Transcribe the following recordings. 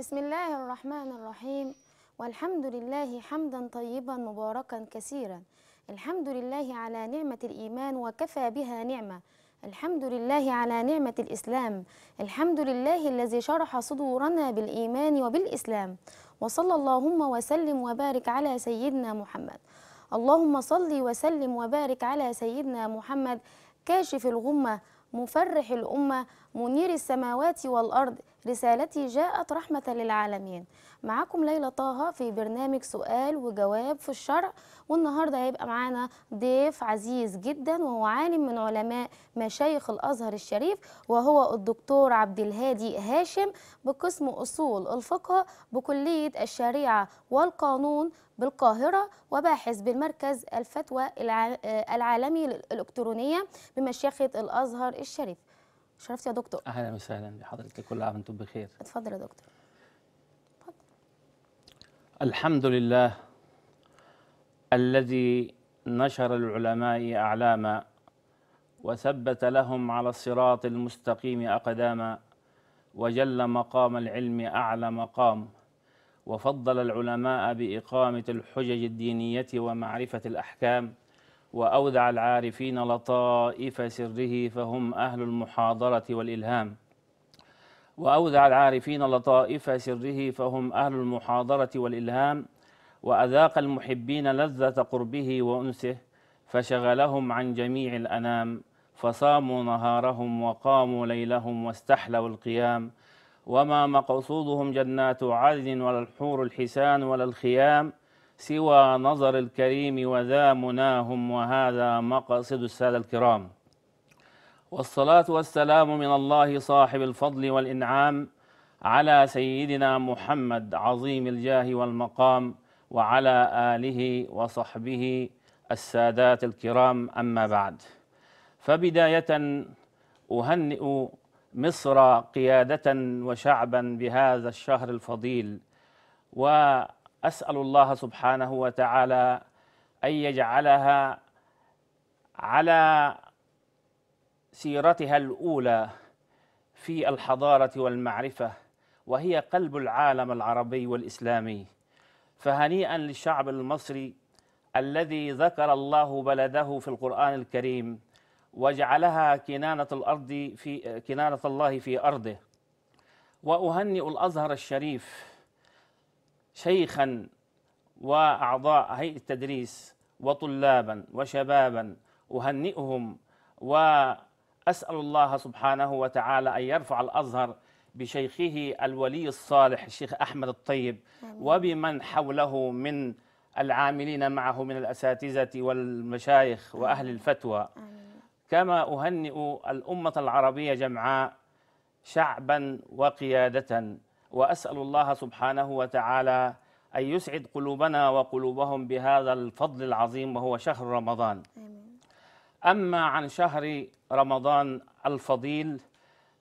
بسم الله الرحمن الرحيم والحمد لله حمدا طيبا مباركا كثيرا الحمد لله على نعمة الإيمان وكفى بها نعمة الحمد لله على نعمة الإسلام الحمد لله الذي شرح صدورنا بالإيمان وبالإسلام وصلى اللهم وسلم وبارك على سيدنا محمد اللهم صل وسلم وبارك على سيدنا محمد كاشف الغمة مفرح الأمة منير السماوات والأرض رسالتي جاءت رحمة للعالمين معاكم ليلى طه في برنامج سؤال وجواب في الشرع والنهاردة هيبقى معانا ضيف عزيز جدا وهو عالم من علماء مشايخ الأزهر الشريف وهو الدكتور عبد الهادي هاشم بقسم أصول الفقه بكلية الشريعة والقانون بالقاهرة وباحث بالمركز الفتوى العالمي الإلكترونية بمشيخة الأزهر الشريف شرفت يا دكتور اهلا وسهلا بحضرتك كل عام وانتم بخير اتفضل يا دكتور اتفضل الحمد لله الذي نشر العلماء اعلاما وثبت لهم على الصراط المستقيم اقداما وجل مقام العلم اعلى مقام وفضل العلماء باقامه الحجج الدينيه ومعرفه الاحكام وأودع العارفين لطائف سره فهم أهل المحاضرة والإلهام وأودع العارفين لطائف سره فهم أهل المحاضرة والإلهام وأذاق المحبين لذة قربه وأنسه فشغلهم عن جميع الأنام فصاموا نهارهم وقاموا ليلهم واستحلوا القيام وما مقصودهم جنات عدن ولا الحور الحسان ولا الخيام سوى نظر الكريم وذا مناهم وهذا مقصد السادة الكرام والصلاة والسلام من الله صاحب الفضل والإنعام على سيدنا محمد عظيم الجاه والمقام وعلى آله وصحبه السادات الكرام أما بعد فبداية أهنئ مصر قيادة وشعبا بهذا الشهر الفضيل و اسال الله سبحانه وتعالى ان يجعلها على سيرتها الاولى في الحضاره والمعرفه وهي قلب العالم العربي والاسلامي فهنيئا للشعب المصري الذي ذكر الله بلده في القران الكريم وجعلها كنانه الارض في كنانه الله في ارضه واهنئ الازهر الشريف شيخا واعضاء هيئه التدريس وطلابا وشبابا اهنئهم واسال الله سبحانه وتعالى ان يرفع الازهر بشيخه الولي الصالح الشيخ احمد الطيب وبمن حوله من العاملين معه من الاساتذه والمشايخ واهل الفتوى كما اهنئ الامه العربيه جمعاء شعبا وقياده واسال الله سبحانه وتعالى ان يسعد قلوبنا وقلوبهم بهذا الفضل العظيم وهو شهر رمضان. اما عن شهر رمضان الفضيل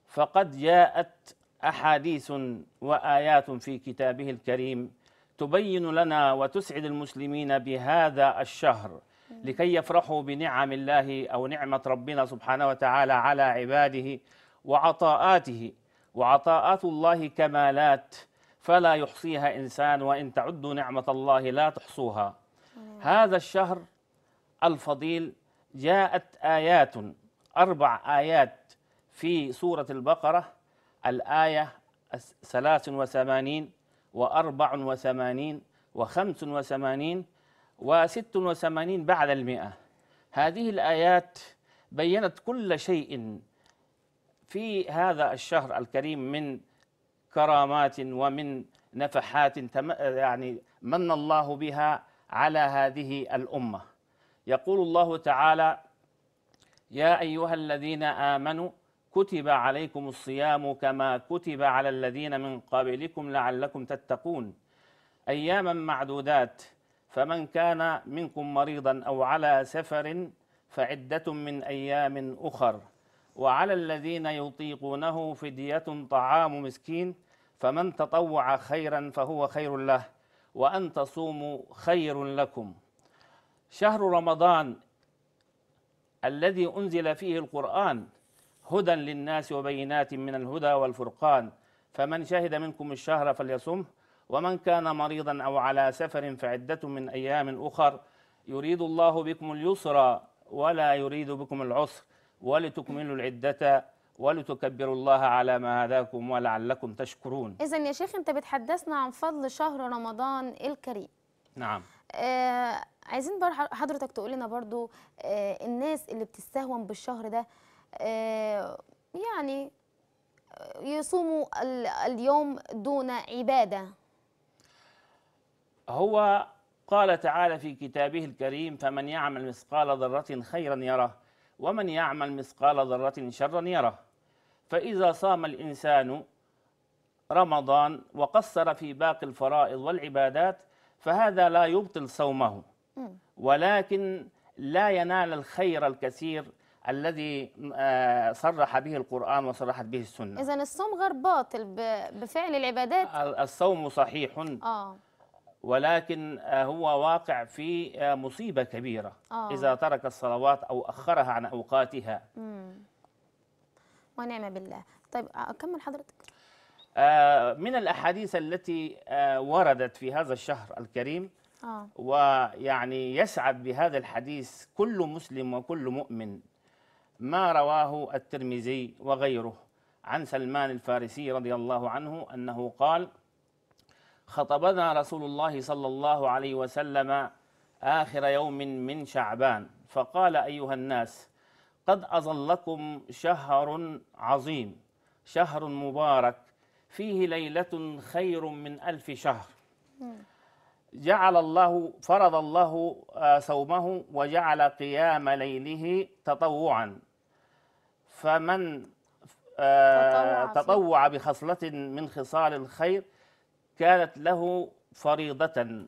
فقد جاءت احاديث وايات في كتابه الكريم تبين لنا وتسعد المسلمين بهذا الشهر لكي يفرحوا بنعم الله او نعمه ربنا سبحانه وتعالى على عباده وعطاءاته وعطاءات الله كمالات فلا يحصيها إنسان وإن تعدوا نعمة الله لا تحصوها هذا الشهر الفضيل جاءت آيات أربع آيات في سورة البقرة الآية 83 وأربع وثمانين وخمس وثمانين وست وثمانين بعد المئة هذه الآيات بيّنت كل شيء في هذا الشهر الكريم من كرامات ومن نفحات يعني من الله بها على هذه الامه يقول الله تعالى يا ايها الذين امنوا كتب عليكم الصيام كما كتب على الذين من قبلكم لعلكم تتقون اياما معدودات فمن كان منكم مريضا او على سفر فعده من ايام اخر وعلى الذين يطيقونه فدية طعام مسكين فمن تطوع خيرا فهو خير له وأن تصوموا خير لكم شهر رمضان الذي أنزل فيه القرآن هدى للناس وبينات من الهدى والفرقان فمن شهد منكم الشهر فليصمه ومن كان مريضا أو على سفر فعدة من أيام أخر يريد الله بكم اليسر ولا يريد بكم العسر ولتكملوا العدة ولتكبروا الله على ما هداكم ولعلكم تشكرون إذا يا شيخ أنت بتحدثنا عن فضل شهر رمضان الكريم نعم آه عايزين حضرتك تقول لنا برضو آه الناس اللي بتستهون بالشهر ده آه يعني آه، يصوموا اليوم دون عبادة هو قال تعالى في كتابه الكريم فمن يعمل مثقال ذرة خيرا يره ومن يعمل مثقال ذرة شرا يره فإذا صام الإنسان رمضان وقصر في باقي الفرائض والعبادات فهذا لا يبطل صومه ولكن لا ينال الخير الكثير الذي آه، صرح به القرآن وصرحت به السنة إذا الصوم غير باطل بفعل العبادات الصوم صحيح آه. ولكن آه، هو واقع في آه، مصيبة كبيرة آه. إذا ترك الصلوات أو أخرها عن أوقاتها مم. ونعم بالله طيب آه، أكمل حضرتك من الأحاديث التي وردت في هذا الشهر الكريم آه. ويعني يسعد بهذا الحديث كل مسلم وكل مؤمن ما رواه الترمذي وغيره عن سلمان الفارسي رضي الله عنه أنه قال خطبنا رسول الله صلى الله عليه وسلم آخر يوم من شعبان فقال أيها الناس قد أظلكم شهر عظيم شهر مبارك فيه ليلة خير من ألف شهر جعل الله فرض الله آه، صومه وجعل قيام ليله تطوعا فمن آه، تطوع بخصلة من خصال الخير كانت له فريضة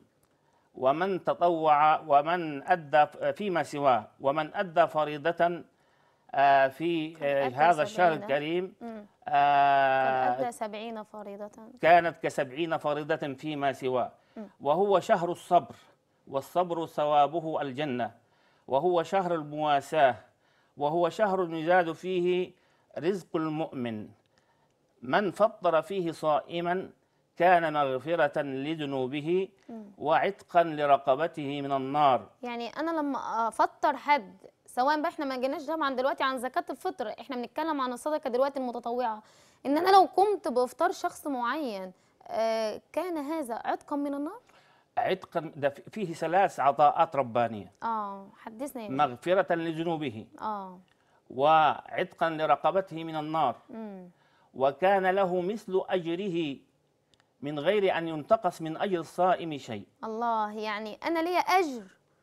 ومن تطوع ومن أدى فيما سواه ومن أدى فريضة آه، في آه، هذا الشهر الكريم آه، كان أدى سبعين فريضة كانت كسبعين فريضة فيما سواه وهو شهر الصبر والصبر ثوابه الجنة وهو شهر المواساة وهو شهر يزاد فيه رزق المؤمن من فطر فيه صائما كان مغفرة لذنوبه وعتقا لرقبته من النار يعني أنا لما أفطر حد سواء بقى احنا ما جيناش طبعا دلوقتي عن زكاة الفطر احنا بنتكلم عن الصدقة دلوقتي المتطوعة إن أنا لو قمت بإفطار شخص معين آه، كان هذا عتقا من النار؟ عتقا ده فيه ثلاث عطاءات ربانية اه حدثنا يعني. مغفرة لذنوبه اه وعتقا لرقبته من النار مم. وكان له مثل أجره من غير أن ينتقص من أجر الصائم شيء الله يعني أنا ليا أجر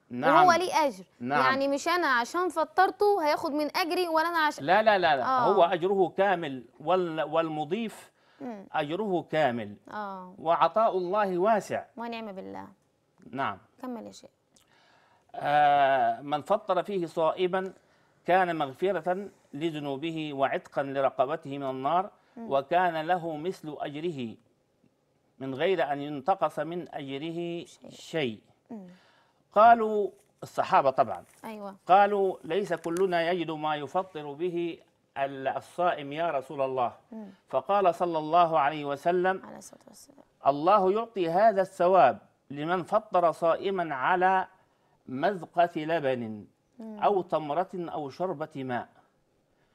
نعم وهو ليه أجر نعم يعني مش أنا عشان فطرته هياخد من أجري ولا أنا عشان لا لا لا, لا. آه. هو أجره كامل والمضيف أجره كامل آه. وعطاء الله واسع ونعم بالله نعم كمل يا شيخ آه من فطر فيه صائما كان مغفرة لذنوبه وعتقا لرقبته من النار وكان له مثل أجره من غير أن ينتقص من أجره شيء, قالوا الصحابة طبعا أيوة. قالوا ليس كلنا يجد ما يفطر به الصائم يا رسول الله م. فقال صلى الله عليه وسلم على الله يعطي هذا الثواب لمن فطر صائما على مذقة لبن م. أو تمرة أو شربة ماء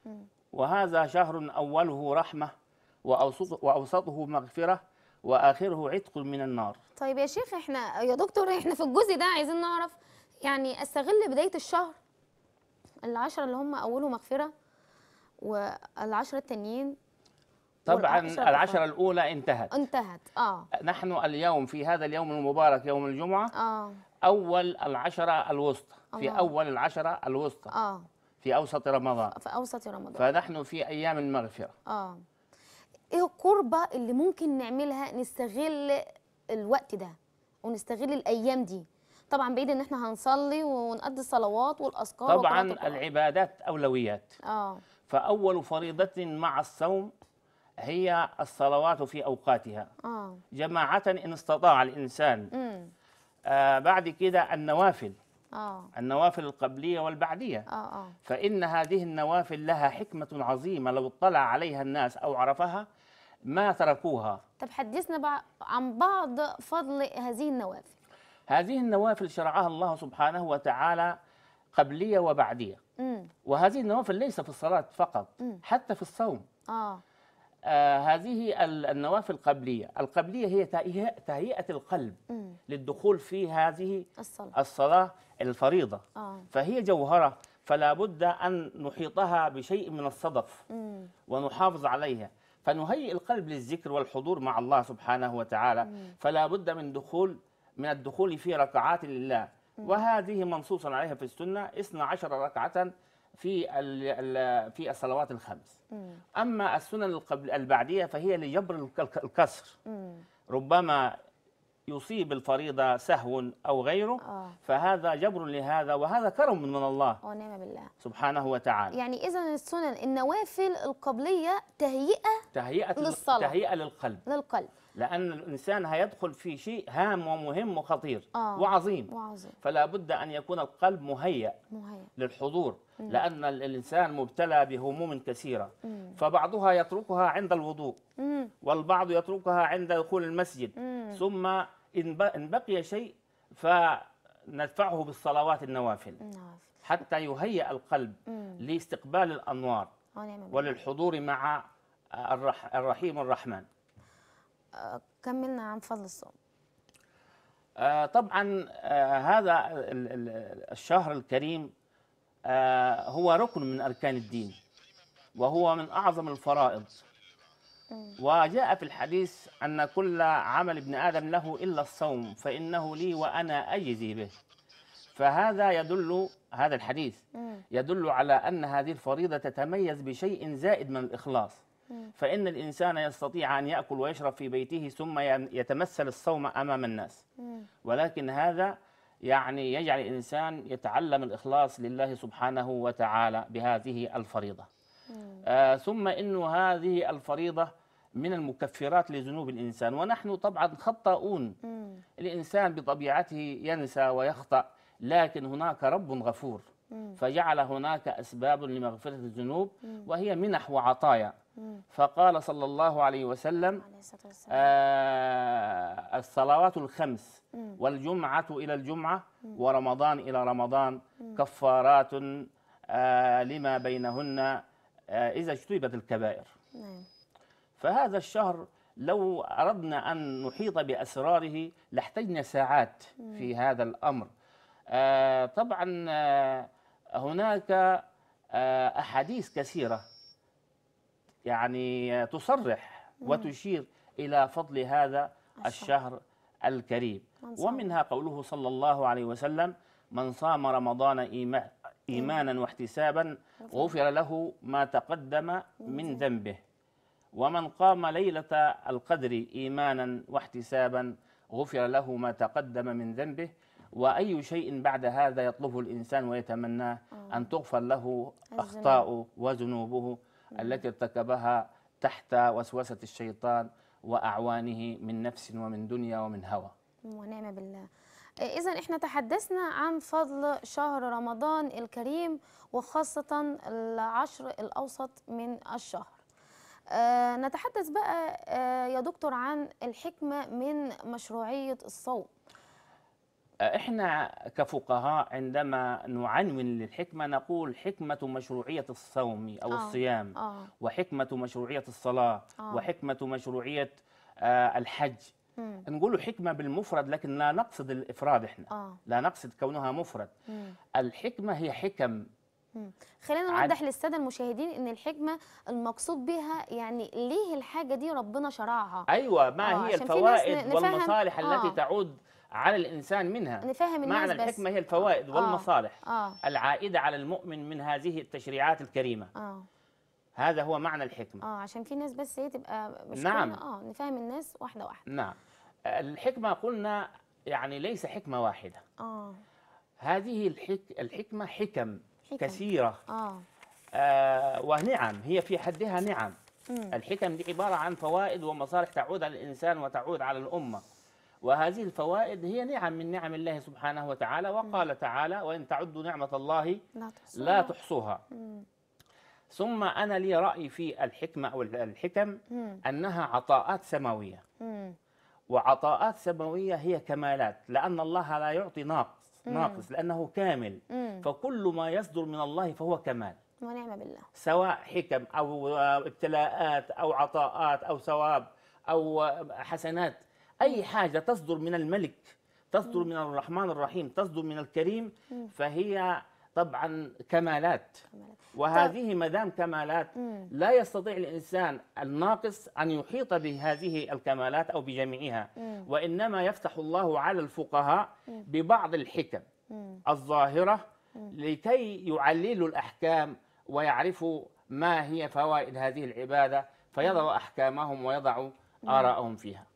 م. وهذا شهر أوله رحمة وأوسطه مغفرة واخره عتق من النار طيب يا شيخ احنا يا دكتور احنا في الجزء ده عايزين نعرف يعني استغل بدايه الشهر العشرة اللي هم اوله مغفره والعشرة التانيين طبعا العشرة الأولى انتهت انتهت اه نحن اليوم في هذا اليوم المبارك يوم الجمعة اه أول العشرة الوسطى في أول العشرة الوسطى اه في أوسط رمضان في أوسط رمضان فنحن في أيام المغفرة اه ايه القربه اللي ممكن نعملها نستغل الوقت ده ونستغل الايام دي طبعا بعيد ان احنا هنصلي ونقضي الصلوات والاذكار طبعا العبادات اولويات اه فاول فريضه مع الصوم هي الصلوات في اوقاتها آه. جماعه ان استطاع الانسان آه بعد كده النوافل آه. النوافل القبلية والبعدية آه آه. فإن هذه النوافل لها حكمة عظيمة لو اطلع عليها الناس أو عرفها ما تركوها طب حدثنا عن بعض فضل هذه النوافل هذه النوافل شرعها الله سبحانه وتعالى قبلية وبعدية وهذه النوافل ليس في الصلاة فقط حتى في الصوم آه. آه، هذه النوافل القبلية القبلية هي تهيئة القلب م. للدخول في هذه الصلاة, الصلاة الفريضة آه. فهي جوهرة فلا بد أن نحيطها بشيء من الصدف م. ونحافظ عليها فنهيئ القلب للذكر والحضور مع الله سبحانه وتعالى م. فلا بد من دخول من الدخول في ركعات لله وهذه منصوص عليها في السنة 12 ركعة في في الصلوات الخمس اما السنن القبل البعديه فهي لجبر الكسر ربما يصيب الفريضة سهو أو غيره آه. فهذا جبر لهذا وهذا كرم من الله ونعم آه، بالله سبحانه وتعالى يعني إذا السنن النوافل القبلية تهيئة تهيئة للصلاة تهيئة للقلب للقلب لأن الإنسان هيدخل في شيء هام ومهم وخطير آه. وعظيم. وعظيم فلا بد أن يكون القلب مهيأ, مهيأ. للحضور مم. لأن الإنسان مبتلى بهموم كثيرة مم. فبعضها يتركها عند الوضوء مم. والبعض يتركها عند دخول المسجد مم. ثم إن بقي شيء فندفعه بالصلوات النوافل حتى يهيأ القلب مم. لاستقبال الأنوار آه، نعم. وللحضور مع الرحيم الرحمن كملنا عن فضل الصوم آه طبعا آه هذا الشهر الكريم آه هو ركن من أركان الدين وهو من أعظم الفرائض وجاء في الحديث أن كل عمل ابن آدم له إلا الصوم فإنه لي وأنا أجزي به فهذا يدل هذا الحديث يدل على أن هذه الفريضة تتميز بشيء زائد من الإخلاص فإن الإنسان يستطيع أن يأكل ويشرب في بيته ثم يتمثل الصوم أمام الناس ولكن هذا يعني يجعل الإنسان يتعلم الإخلاص لله سبحانه وتعالى بهذه الفريضة آه ثم إنه هذه الفريضة من المكفرات لذنوب الإنسان ونحن طبعا خطاؤون الإنسان بطبيعته ينسى ويخطأ لكن هناك رب غفور فجعل هناك أسباب لمغفرة الذنوب وهي منح وعطايا فقال صلى الله عليه وسلم آه الصلوات الخمس والجمعة إلى الجمعة ورمضان إلى رمضان كفارات آه لما بينهن آه إذا اجتنبت الكبائر نعم. فهذا الشهر لو أردنا أن نحيط بأسراره لاحتجنا ساعات في هذا الأمر آه طبعا آه، هناك آه أحاديث كثيرة يعني تصرح وتشير إلى فضل هذا الشهر الكريم ومنها قوله صلى الله عليه وسلم من صام رمضان إيمانا واحتسابا غفر له ما تقدم من ذنبه ومن قام ليلة القدر إيمانا واحتسابا غفر له ما تقدم من ذنبه وأي شيء بعد هذا يطلبه الإنسان ويتمناه آه. أن تغفر له أخطاؤه وذنوبه التي ارتكبها تحت وسوسة الشيطان وأعوانه من نفس ومن دنيا ومن هوى ونعم بالله إذا إحنا تحدثنا عن فضل شهر رمضان الكريم وخاصة العشر الأوسط من الشهر أه نتحدث بقى أه يا دكتور عن الحكمة من مشروعية الصوم احنا كفقهاء عندما نعنون للحكمه نقول حكمه مشروعيه الصوم او آه. الصيام آه. وحكمه مشروعيه الصلاه آه. وحكمه مشروعيه آه الحج نقول حكمه بالمفرد لكن لا نقصد الافراد احنا آه. لا نقصد كونها مفرد الحكمه هي حكم خلينا نوضح للساده المشاهدين ان الحكمه المقصود بها يعني ليه الحاجه دي ربنا شرعها ايوه ما آه. هي الفوائد والمصالح آه. التي تعود على الإنسان منها نفهم الناس معنى الحكمة هي الفوائد آه والمصالح آه،, آه العائدة على المؤمن من هذه التشريعات الكريمة آه هذا هو معنى الحكمة اه عشان في ناس بس هي تبقى مش نعم اه نفهم الناس واحدة واحدة نعم الحكمة قلنا يعني ليس حكمة واحدة اه هذه الحك... الحكمة حكم, حكم. كثيرة آه. آه ونعم هي في حدها نعم الحكم دي عبارة عن فوائد ومصالح تعود على الإنسان وتعود على الأمة وهذه الفوائد هي نعم من نعم الله سبحانه وتعالى وقال تعالى وإن تعدوا نعمة الله لا تحصوها, لا تحصوها. ثم أنا لي رأي في الحكمة أو الحكم أنها عطاءات سماوية وعطاءات سماوية هي كمالات لأن الله لا يعطي ناقص ناقص لأنه كامل فكل ما يصدر من الله فهو كمال ونعم بالله سواء حكم أو آه، ابتلاءات أو عطاءات أو ثواب أو آه، حسنات اي حاجه تصدر من الملك تصدر من الرحمن الرحيم تصدر من الكريم فهي طبعا كمالات وهذه مدام كمالات لا يستطيع الانسان الناقص ان يحيط بهذه الكمالات او بجميعها وانما يفتح الله على الفقهاء ببعض الحكم الظاهره لكي يعللوا الاحكام ويعرفوا ما هي فوائد هذه العباده فيضعوا احكامهم ويضعوا آراءهم فيها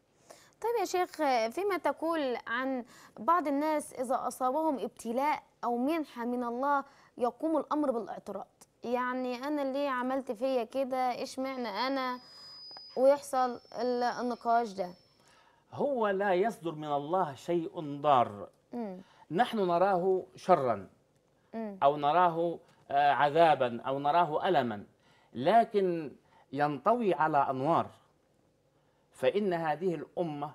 طيب يا شيخ فيما تقول عن بعض الناس إذا أصابهم ابتلاء أو منحة من الله يقوم الأمر بالاعتراض يعني أنا اللي عملت فيا كده إشمعنى أنا ويحصل النقاش ده هو لا يصدر من الله شيء ضار م. نحن نراه شرا م. أو نراه آه، عذابا أو نراه ألما لكن ينطوي على أنوار فإن هذه الأمة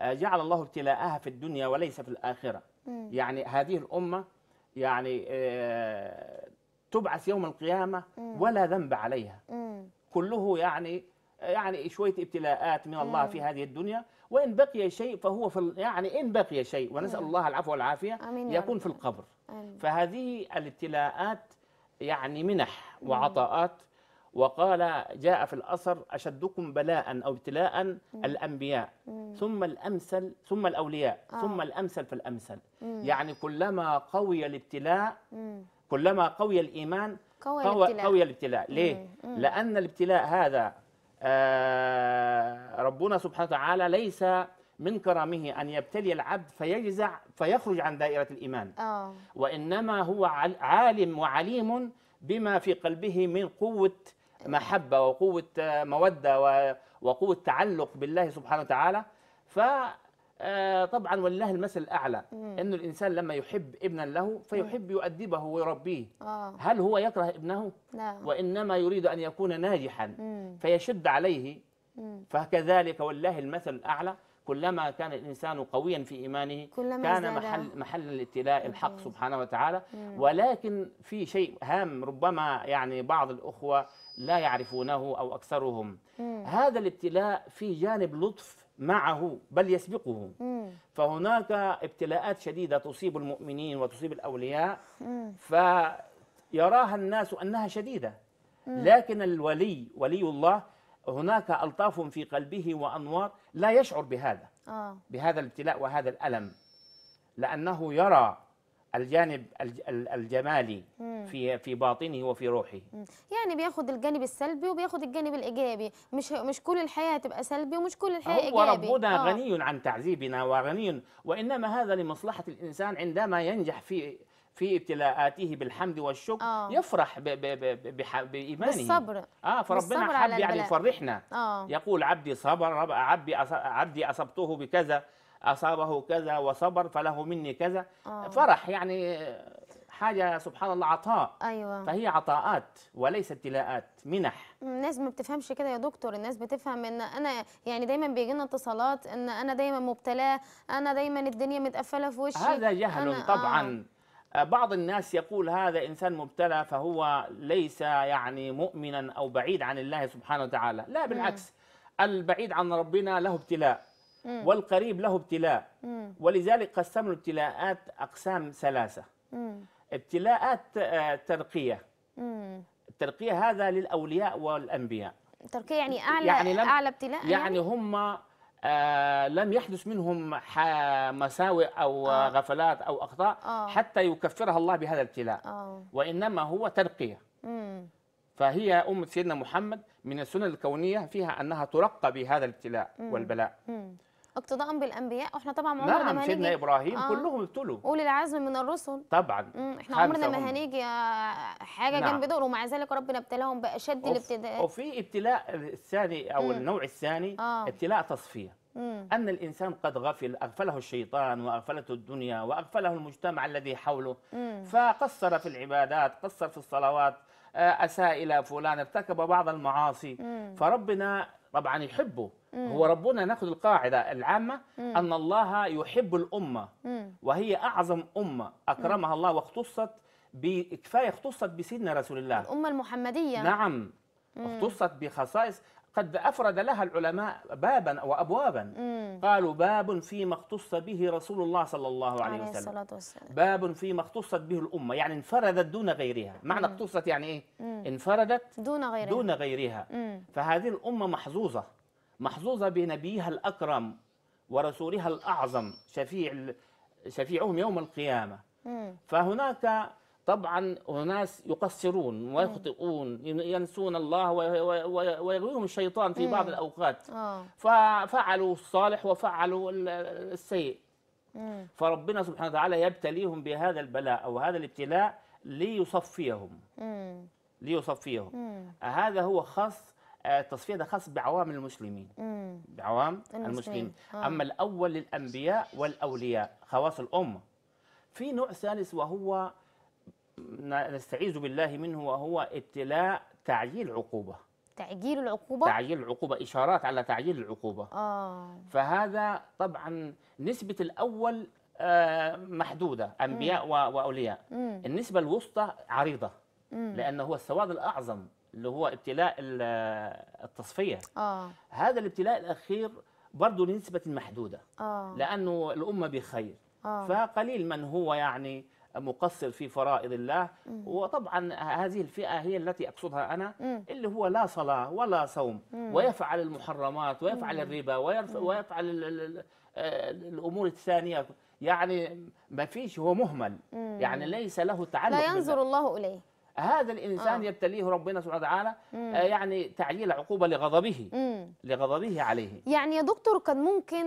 آه، جعل الله ابتلاءها في الدنيا وليس في الآخرة مم. يعني هذه الأمة يعني آه، تبعث يوم القيامة مم. ولا ذنب عليها مم. كله يعني آه، يعني شوية ابتلاءات من الله في هذه الدنيا وإن بقي شيء فهو في يعني إن بقي شيء ونسأل الله العفو والعافية يكون في القبر فهذه الابتلاءات يعني منح وعطاءات وقال جاء في الأثر أشدكم بلاء أو ابتلاء الأنبياء مم. ثم الأمثل ثم الأولياء آه. ثم الأمثل فالأمثل مم. يعني كلما قوي الابتلاء مم. كلما قوي الإيمان قوي, قوي الابتلاء, قوي الابتلاء. ليه؟ مم. مم. لأن الابتلاء هذا آه ربنا سبحانه وتعالى ليس من كرمه أن يبتلي العبد فيجزع فيخرج عن دائرة الإيمان آه. وإنما هو عالم وعليم بما في قلبه من قوة محبه وقوه آه، موده وقوه تعلق بالله سبحانه وتعالى ف آه، طبعا ولله المثل الاعلى انه الانسان لما يحب ابنا له فيحب يؤدبه ويربيه آه. هل هو يكره ابنه لا. نعم. وانما يريد ان يكون ناجحا مم. فيشد عليه مم. فكذلك ولله المثل الاعلى كلما كان الانسان قويا في ايمانه كلما كان محل محل الابتلاء الحق سبحانه وتعالى مم. ولكن في شيء هام ربما يعني بعض الاخوه لا يعرفونه أو أكثرهم مم. هذا الابتلاء في جانب لطف معه بل يسبقه مم. فهناك ابتلاءات شديدة تصيب المؤمنين وتصيب الأولياء مم. فيراها الناس أنها شديدة مم. لكن الولي ولي الله هناك ألطاف في قلبه وأنوار لا يشعر بهذا آه. بهذا الابتلاء وهذا الألم لأنه يرى الجانب الجمالي في في باطنه وفي روحه يعني بياخد الجانب السلبي وبياخد الجانب الايجابي مش مش كل الحياه هتبقى سلبي ومش كل الحياه ايجابي هو ربنا آه. غني عن تعذيبنا وغني وانما هذا لمصلحه الانسان عندما ينجح في في ابتلاءاته بالحمد والشكر آه. يفرح ب ب ب بايمانه بالصبر اه فربنا حب يعني يفرحنا آه. يقول عبدي صبر عبدي عبدي اصبته بكذا اصابه كذا وصبر فله مني كذا أوه. فرح يعني حاجه سبحان الله عطاء ايوه فهي عطاءات وليس ابتلاءات منح الناس ما بتفهمش كده يا دكتور الناس بتفهم ان انا يعني دايما بيجي لنا اتصالات ان انا دايما مبتلاه انا دايما الدنيا متقفله في وشي هذا جهل آه. طبعا آه. بعض الناس يقول هذا انسان مبتلى فهو ليس يعني مؤمنا او بعيد عن الله سبحانه وتعالى لا بالعكس م. البعيد عن ربنا له ابتلاء والقريب له ابتلاء ولذلك قسمنا الابتلاءات أقسام ثلاثة ابتلاءات آه، ترقية الترقية هذا للأولياء والأنبياء ترقية يعني, يعني أعلى يعني لم أعلى ابتلاء يعني, يعني هم آه لم يحدث منهم مساوئ أو آه. غفلات أو أخطاء آه. حتى يكفرها الله بهذا الابتلاء آه. وإنما هو ترقية مم. فهي أمة سيدنا محمد من السنن الكونية فيها أنها ترقى بهذا الابتلاء والبلاء مم. اقتداء بالانبياء واحنا طبعا عمرنا نعم، ما هنيجي سيدنا ابراهيم آه. كلهم ابتلوا اولي العزم من الرسل طبعا احنا عمرنا ما هنيجي حاجه نعم. جنب دول ومع ذلك ربنا ابتلاهم باشد الابتلاء وفي ابتلاء الثاني او مم. النوع الثاني آه. ابتلاء تصفيه مم. أن الإنسان قد غفل أغفله الشيطان وأغفلته الدنيا وأغفله المجتمع الذي حوله مم. فقصر في العبادات قصر في الصلوات آه، أساء إلى فلان ارتكب بعض المعاصي مم. فربنا طبعا يحبه مم. هو ربنا ناخذ القاعده العامه مم. ان الله يحب الامه مم. وهي اعظم امه اكرمها مم. الله واختصت بكفايه اختصت بسيدنا رسول الله الامه المحمديه نعم مم. اختصت بخصائص قد أفرد لها العلماء بابا وأبوابا مم. قالوا باب فيما اختص به رسول الله صلى الله عليه, عليه وسلم باب فيما اختصت به الأمة يعني انفردت دون غيرها معنى مم. اختصت يعني إيه؟ مم. انفردت دون غيرها, دون غيرها. فهذه الأمة محظوظة محظوظة بنبيها الأكرم ورسولها الأعظم شفيع شفيعهم يوم القيامة مم. فهناك طبعا أناس يقصرون ويخطئون ينسون الله ويغويهم الشيطان في بعض الأوقات آه. ففعلوا الصالح وفعلوا السيء فربنا سبحانه وتعالى يبتليهم بهذا البلاء أو هذا الابتلاء ليصفيهم ليصفيهم هذا هو خاص آه، التصفيه ده خاص بعوام المسلمين بعوام المسلمين, آه. اما الاول للانبياء والاولياء خواص الامه في نوع ثالث وهو نستعيذ بالله منه وهو ابتلاء تعجيل عقوبة تعجيل العقوبة؟ تعجيل العقوبة إشارات على تعجيل العقوبة آه. فهذا طبعا نسبة الأول آه، محدودة أنبياء مم. وأولياء مم. النسبة الوسطى عريضة مم. لأنه هو السواد الأعظم اللي هو ابتلاء التصفية آه. هذا الابتلاء الأخير برضه نسبة محدودة آه. لأنه الأمة بخير آه. فقليل من هو يعني مقصر في فرائض الله مم. وطبعا هذه الفئة هي التي أقصدها أنا مم. اللي هو لا صلاة ولا صوم مم. ويفعل المحرمات ويفعل الربا ويفعل آه، الأمور الثانية يعني ما فيش هو مهمل يعني ليس له تعلق لا ينظر بالله. الله إليه هذا الانسان آه. يبتليه ربنا سبحانه وتعالى آه يعني تعليل عقوبه لغضبه مم. لغضبه عليه يعني يا دكتور كان ممكن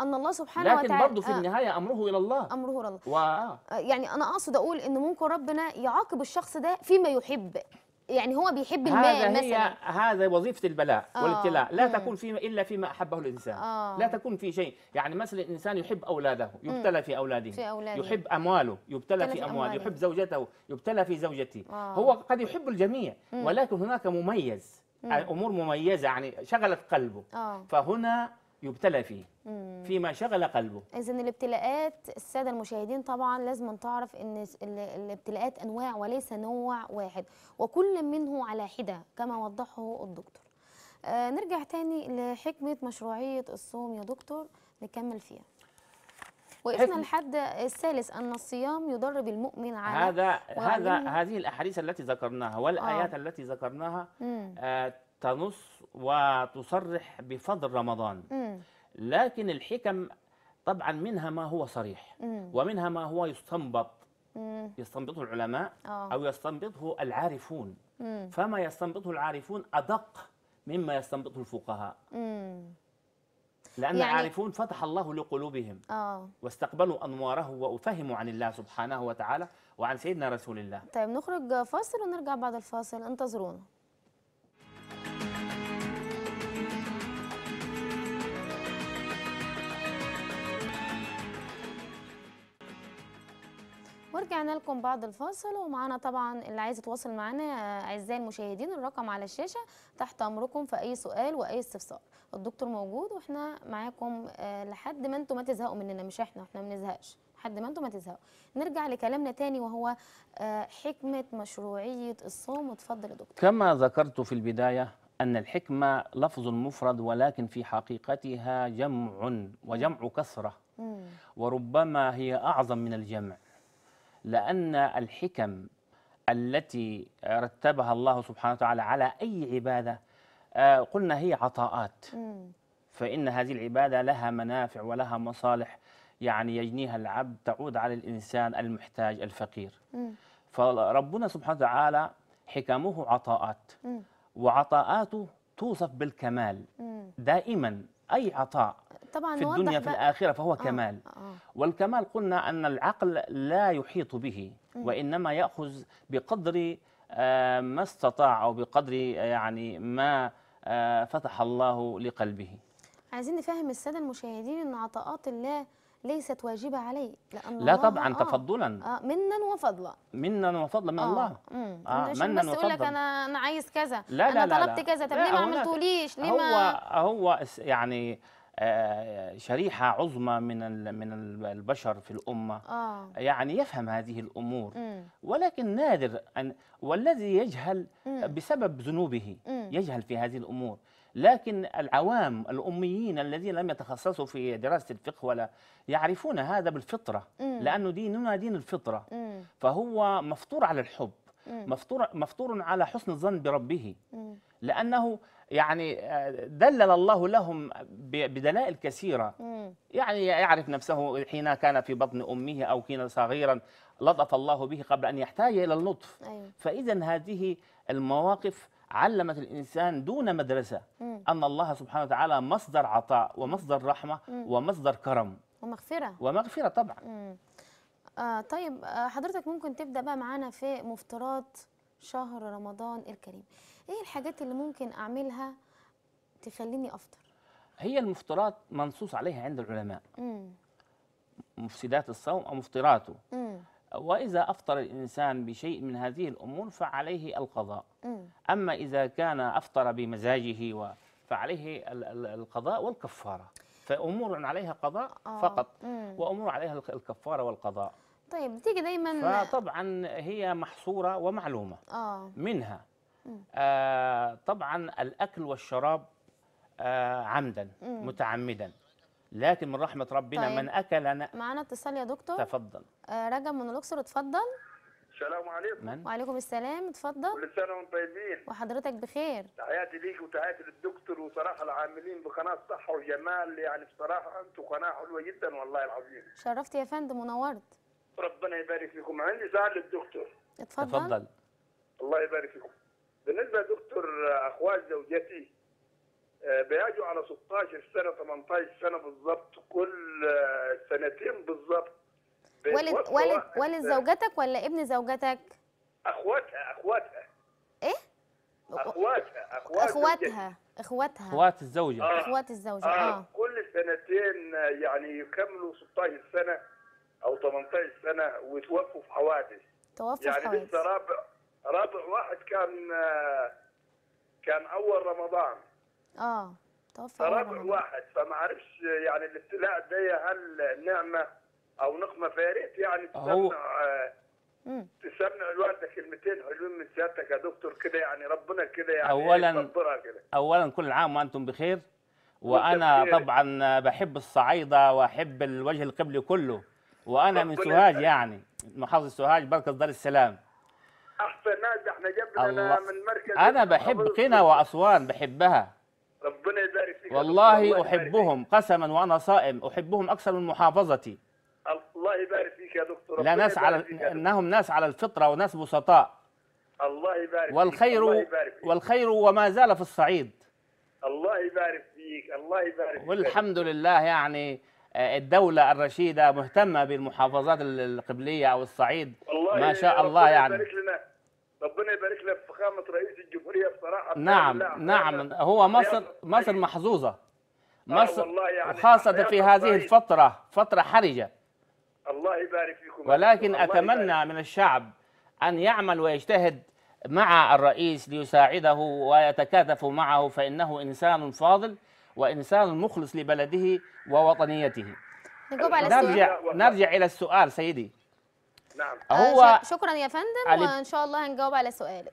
ان الله سبحانه لكن وتعالى لكن برضه في آه. النهايه امره الى الله امره الى الله و... آه. آه، يعني انا اقصد اقول ان ممكن ربنا يعاقب الشخص ده فيما يحب يعني هو بيحب الماء هذا مثلا هي هذا وظيفه البلاء آه والابتلاء لا مم. تكون فيما الا فيما احبه الانسان آه لا تكون في شيء يعني مثلا الانسان يحب اولاده يبتلى في اولاده, في أولاده. يحب امواله يبتلى في, في امواله أموال. يحب زوجته يبتلى في زوجته آه هو قد يحب الجميع مم. ولكن هناك مميز مم. امور مميزه يعني شغلت قلبه آه فهنا يبتلى فيه فيما شغل قلبه اذا الابتلاءات الساده المشاهدين طبعا لازم تعرف ان الابتلاءات انواع وليس نوع واحد وكل منه على حده كما وضحه الدكتور آه نرجع تاني لحكمه مشروعيه الصوم يا دكتور نكمل فيها وقفنا لحد الثالث ان الصيام يدرب المؤمن على هذا هذا هذه الاحاديث التي ذكرناها والايات آه. التي ذكرناها آه تنص وتصرح بفضل رمضان مم. لكن الحكم طبعا منها ما هو صريح ومنها ما هو يستنبط يستنبطه العلماء آه. أو يستنبطه العارفون فما يستنبطه العارفون أدق مما يستنبطه الفقهاء لأن يعني عارفون فتح الله لقلوبهم آه. واستقبلوا أنواره وأفهموا عن الله سبحانه وتعالى وعن سيدنا رسول الله طيب نخرج فاصل ونرجع بعد الفاصل انتظرونا ورجعنا لكم بعد الفاصل ومعانا طبعا اللي عايز يتواصل معانا اعزائي المشاهدين الرقم على الشاشه تحت امركم في اي سؤال واي استفسار الدكتور موجود واحنا معاكم آه، لحد ما انتم ما تزهقوا مننا مش احنا احنا ما بنزهقش لحد ما انتم ما تزهقوا نرجع لكلامنا تاني وهو آه، حكمه مشروعيه الصوم اتفضل يا دكتور كما ذكرت في البدايه أن الحكمة لفظ مفرد ولكن في حقيقتها جمع وجمع كثرة وربما هي أعظم من الجمع لأن الحكم التي رتبها الله سبحانه وتعالى على أي عبادة آه، قلنا هي عطاءات فإن هذه العبادة لها منافع ولها مصالح يعني يجنيها العبد تعود على الإنسان المحتاج الفقير فربنا سبحانه وتعالى حكمه عطاءات وعطاءاته توصف بالكمال دائما أي عطاء طبعا في الدنيا في الآخرة فهو آه كمال آه والكمال قلنا أن العقل لا يحيط به وإنما يأخذ بقدر آه، ما استطاع أو بقدر آه، يعني ما آه، فتح الله لقلبه عايزين نفهم السادة المشاهدين أن عطاءات الله ليست واجبة عليه لأن لا طبعا آه تفضلا آه منا وفضلا منا وفضلا من آه الله آه مش منا بس يقول لك أنا أنا عايز كذا لا أنا لا طلبت لا كذا طب ليه ما عملتوليش ليه ما هو هو يعني آه، شريحة عظمى من من البشر في الأمة آه. يعني يفهم هذه الأمور م. ولكن نادر أن والذي يجهل م. بسبب ذنوبه م. يجهل في هذه الأمور لكن العوام الأميين الذين لم يتخصصوا في دراسة الفقه ولا يعرفون هذا بالفطرة م. لأنه ديننا دين الفطرة م. فهو مفطور على الحب مفطور, مفطور على حسن الظن بربه م. لأنه يعني آه، دلل الله لهم بدلائل كثيرة يعني يعرف نفسه حين كان في بطن أمه أو كان صغيرا لطف الله به قبل أن يحتاج إلى اللطف أيوه. فإذا هذه المواقف علمت الإنسان دون مدرسة أن الله سبحانه وتعالى مصدر عطاء ومصدر رحمة ومصدر كرم ومغفرة ومغفرة طبعا آه طيب آه، حضرتك ممكن تبدأ بقى معنا في مفترات شهر رمضان الكريم ايه الحاجات اللي ممكن اعملها تخليني افطر هي المفطرات منصوص عليها عند العلماء مم. مفسدات الصوم او مفطراته مم. واذا افطر الانسان بشيء من هذه الامور فعليه القضاء مم. اما اذا كان افطر بمزاجه و فعليه القضاء والكفاره فامور عليها قضاء آه. فقط مم. وامور عليها الكفاره والقضاء طيب تيجي دايما فطبعا هي محصوره ومعلومه آه. منها آه طبعا الأكل والشراب آه عمدا مم. متعمدا لكن من رحمة ربنا طيب. من أكل أنا معانا اتصال يا دكتور تفضل آه رجب من الأقصر اتفضل السلام عليكم من؟ وعليكم السلام اتفضل كل سنه وانتم طيبين وحضرتك بخير تحياتي ليك وتحياتي للدكتور وصراحه العاملين بقناه صحه وجمال يعني بصراحه انتم قناه حلوه جدا والله العظيم شرفت يا فندم ونورت ربنا يبارك فيكم عندي سؤال للدكتور اتفضل اتفضل الله يبارك فيكم بالنسبه لدكتور اخوات زوجتي آه، بيجوا على 16 سنه 18 سنه بالظبط كل آه، سنتين بالظبط والد والد والد زوجتك ولا ابن زوجتك؟ اخواتها اخواتها ايه؟ اخواتها اخواتها اخواتها اخواتها اخوات الزوجه آه. اخوات الزوجه آه. اه كل سنتين آه، يعني يكملوا 16 سنه او 18 سنه ويتوفوا في حوادث توفوا يعني في حوادث يعني لسه رابع رابع واحد كان آه، كان اول رمضان اه توفى رابع واحد فما اعرفش يعني الابتلاء دي هل نعمه او نقمه فياريت يعني تسمع آه، تسمع الوالده كلمتين حلوين من سيادتك يا دكتور كده يعني ربنا كده يعني اولا كده. اولا كل عام وانتم بخير وانا طبعا بحب الصعيده واحب الوجه القبلي كله وانا من سوهاج يعني محافظه سوهاج مركز دار السلام لنا الله. من مركز انا بحب قنا واسوان بحبها ربنا يبارك فيك والله احبهم قسما وانا صائم احبهم اكثر من محافظتي الله يبارك فيك يا دكتور لا ناس على انهم ناس على الفطره وناس بسطاء الله يبارك والخير الله يبارك فيك. والخير وما زال في الصعيد الله يبارك فيك الله يبارك فيك والحمد لله يعني آه، الدولة الرشيدة مهتمة بالمحافظات القبلية أو الصعيد ما شاء الله يعني ربنا يبارك لك في رئيس الجمهوريه بصراحه نعم نعم هو مصر مصر محظوظه آه، مصر والله يعني خاصه في هذه الفتره فتره حرجه الله يبارك فيكم ولكن اتمنى من الشعب ان يعمل ويجتهد مع الرئيس ليساعده ويتكاتف معه فانه انسان فاضل وانسان مخلص لبلده ووطنيته نرجع نرجع الى السؤال سيدي نعم آه، هو شكرا يا فندم وان شاء الله هنجاوب على سؤالك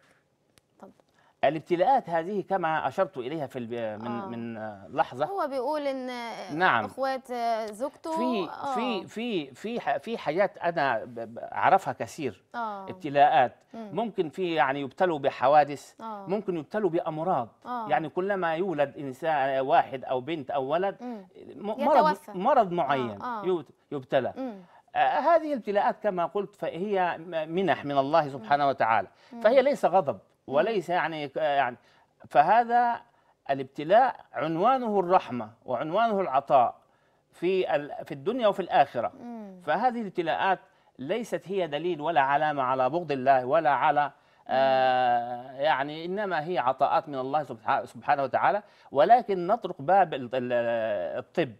الابتلاءات هذه كما اشرت اليها في من آه. من لحظه هو بيقول ان نعم اخوات زوجته في آه. في في في في حاجات انا اعرفها كثير آه. ابتلاءات مم. ممكن في يعني يبتلوا بحوادث آه. ممكن يبتلوا بامراض آه. يعني كلما يولد انسان واحد او بنت او ولد مم. مرض يتوفى. مرض معين آه. آه. يبتلى مم. آه، هذه الابتلاءات كما قلت فهي منح من الله سبحانه وتعالى فهي ليس غضب وليس يعني يعني فهذا الابتلاء عنوانه الرحمه وعنوانه العطاء في في الدنيا وفي الاخره فهذه الابتلاءات ليست هي دليل ولا علامه على بغض الله ولا على آه، يعني انما هي عطاءات من الله سبحانه وتعالى ولكن نطرق باب الطب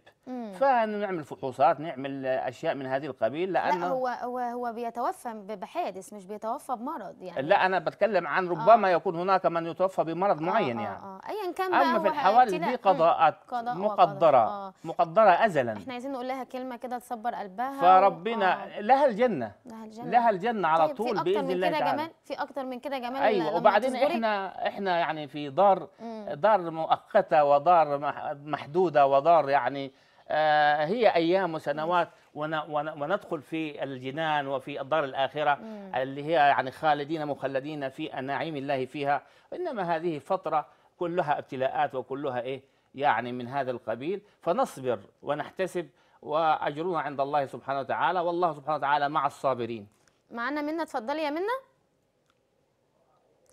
فنعمل فحوصات نعمل اشياء من هذه القبيل لانه لا هو هو هو بيتوفى بحادث مش بيتوفى بمرض يعني لا انا بتكلم عن ربما آه. يكون هناك من يتوفى بمرض آه معين آه يعني آه. ايا كان بقى اما في الحوالي دي قضاءات قضاء مقدره آه. مقدره ازلا احنا عايزين نقول لها كلمه كده تصبر قلبها فربنا آه. لها الجنه لها الجنه لها الجنه على طيب، طول باذن الله في اكتر من كده جمال في اكتر من كده جمال ايوه وبعدين إيه؟ احنا احنا يعني في دار دار مؤقته ودار محدوده ودار يعني آه، هي أيام وسنوات وندخل في الجنان وفي الدار الآخرة اللي هي يعني خالدين مخلدين في نعيم الله فيها إنما هذه فترة كلها ابتلاءات وكلها إيه يعني من هذا القبيل فنصبر ونحتسب وأجرنا عند الله سبحانه وتعالى والله سبحانه وتعالى مع الصابرين معانا منا اتفضلي يا منا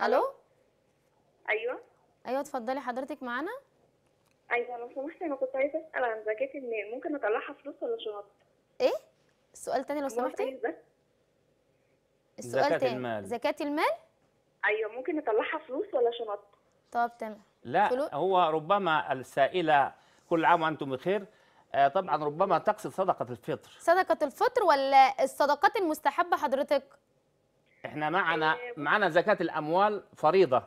ألو أيوه أيوه اتفضلي حضرتك معانا ايوه لو سمحتي انا كنت عايزه اسال عن زكاه المال ممكن اطلعها فلوس ولا شنط ايه السؤال تاني لو سمحتي السؤال زكاة تاني المال. زكاه المال ايوه ممكن اطلعها فلوس ولا شنط طب تمام لا فلوس. هو ربما السائله كل عام وانتم بخير آه طبعا ربما تقصد صدقه الفطر صدقه الفطر ولا الصدقات المستحبه حضرتك احنا معنا آه، معنا زكاه الاموال فريضه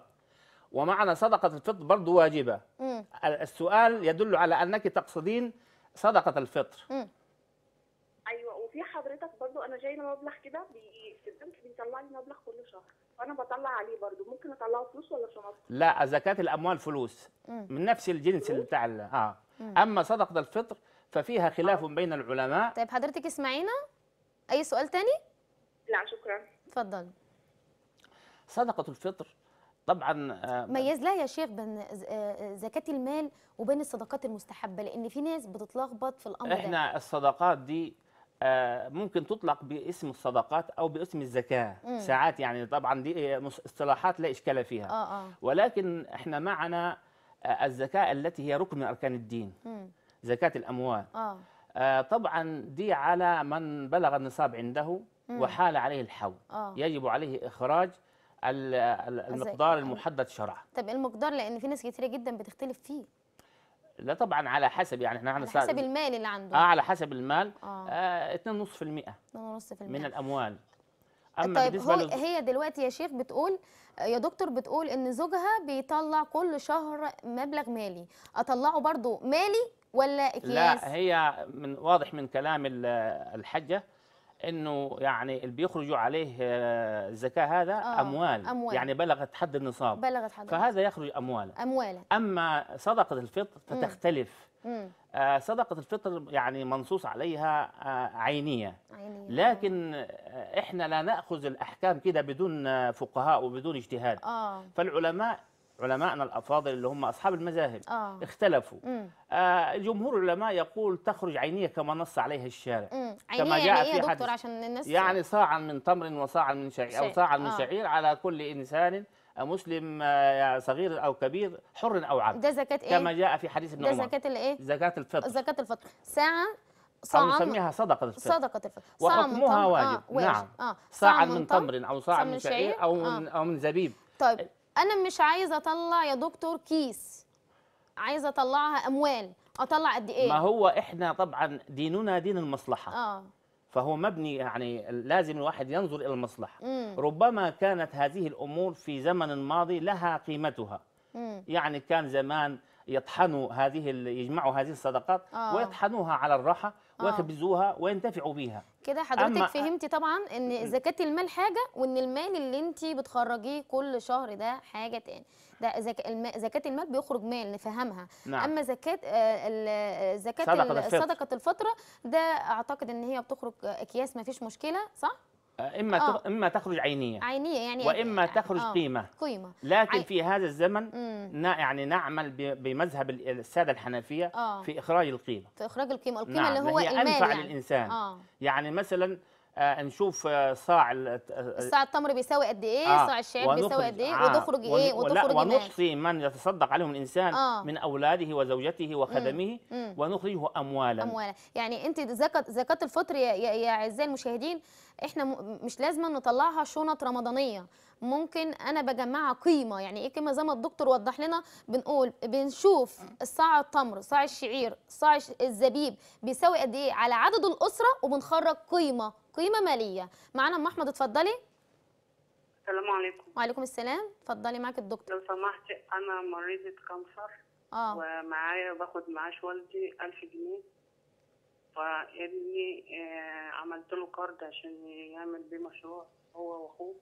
ومعنى صدقة الفطر برضه واجبة مم. السؤال يدل على أنك تقصدين صدقة الفطر مم. أيوة وفي حضرتك برضه أنا جاي مبلغ كده في البنك بيطلع لي مبلغ كل شهر وأنا بطلع عليه برضه ممكن أطلعه فلوس ولا شنط؟ لا زكاة الأموال فلوس مم. من نفس الجنس اللي بتاع آه أما صدقة الفطر ففيها خلاف آه. بين العلماء طيب حضرتك اسمعينا أي سؤال تاني؟ لا شكرا تفضل صدقة الفطر طبعا آه، ميز لها يا شيخ بين آه، آه، زكاه المال وبين الصدقات المستحبه لان في ناس بتتلخبط في الامر احنا ده احنا الصدقات دي ممكن تطلق باسم الصدقات او باسم الزكاه مم. ساعات يعني طبعا دي اصطلاحات لا اشكال فيها آآ. ولكن احنا معنا الزكاه التي هي ركن من اركان الدين مم. زكاه الاموال آآ طبعا دي على من بلغ النصاب عنده مم. وحال عليه الحول يجب عليه اخراج المقدار المحدد شرعا طب إيه المقدار لان في ناس كتيره جدا بتختلف فيه لا طبعا على حسب يعني احنا على حسب المال اللي عنده اه على حسب المال اه, آه 2.5% 2.5% من الاموال آه، اما طيب هو هي دلوقتي يا شيخ بتقول يا دكتور بتقول ان زوجها بيطلع كل شهر مبلغ مالي اطلعه برضو مالي ولا اكياس لا هي من واضح من كلام الحجه انه يعني اللي بيخرجوا عليه آه، الزكاه هذا آه أموال. اموال يعني بلغت حد النصاب بلغت حد فهذا النصاب. يخرج اموالا اموالا اما صدقه الفطر فتختلف آه صدقه الفطر يعني منصوص عليها آه عينيه عينيه لكن آه احنا لا ناخذ الاحكام كده بدون آه، فقهاء وبدون اجتهاد آه. فالعلماء علمائنا الافاضل اللي هم اصحاب المذاهب آه. اختلفوا آه جمهور العلماء يقول تخرج عينيه كما نص عليها الشارع مم. عينيه كما جاء يعني في إيه دكتور عشان الناس يعني صاعا من تمر وصاعا من شعير او صاعا آه. من شعير على كل انسان آه، مسلم آه، صغير او كبير حر او عبد ده زكاه ايه كما جاء في حديث ابن عمر ده زكاه الايه زكاه الفطر زكاه الفطر ساعه صاع نسميها صدقة الفطر صدقة الفطر وحكمها آه، واجب آه. نعم آه. ساعة من تمر أو ساعة من شعير أو آه. من أو من زبيب طيب انا مش عايزه اطلع يا دكتور كيس عايزه اطلعها اموال اطلع قد ايه ما هو احنا طبعا ديننا دين المصلحه اه فهو مبني يعني لازم الواحد ينظر الى المصلحه مم. ربما كانت هذه الامور في زمن ماضي لها قيمتها مم. يعني كان زمان يطحنوا هذه يجمعوا هذه الصدقات آه. ويطحنوها على الراحه آه. ويخبزوها وينتفعوا بها كده حضرتك فهمتي طبعا ان زكاه المال حاجه وان المال اللي انت بتخرجيه كل شهر ده حاجه تاني ده زكاه المال بيخرج مال نفهمها نعم. اما زكاه زكاه صدقه الفطره ده اعتقد ان هي بتخرج اكياس ما فيش مشكله صح آه، اما آه. اما تخرج عينيه عينيه يعني واما آه. تخرج آه، قيمه قيمه لكن عي... في هذا الزمن نا يعني نعمل بمذهب الساده الحنفيه آه. في اخراج القيمه في اخراج القيمه القيمه نعم. اللي هو هي المال انفع يعني. للانسان آه. يعني مثلا آه آه نشوف آه، صاع آه، آه، صاع التمر بيساوي قد ايه آه صاع الشعير بيساوي قد ايه آه وتخرج ايه وتخرج ونحصي من يتصدق عليهم الانسان آه من اولاده وزوجته وخدمه مم. ونخرجه اموالا اموالا يعني انت زكاه زكاه الفطر يا اعزائي المشاهدين احنا مش لازم نطلعها شنط رمضانيه ممكن انا بجمعها قيمه يعني ايه قيمه زي ما الدكتور وضح لنا بنقول بنشوف صاع التمر صاع الشعير صاع الزبيب بيساوي قد ايه على عدد الاسره وبنخرج قيمه قيمه ماليه معانا ام احمد اتفضلي السلام عليكم وعليكم السلام اتفضلي معاك الدكتور لو سمحتي انا مريضه كانسر اه ومعايا باخد معاش والدي 1000 جنيه فابني آه، عملت له كارد عشان يعمل بيه مشروع هو واخوه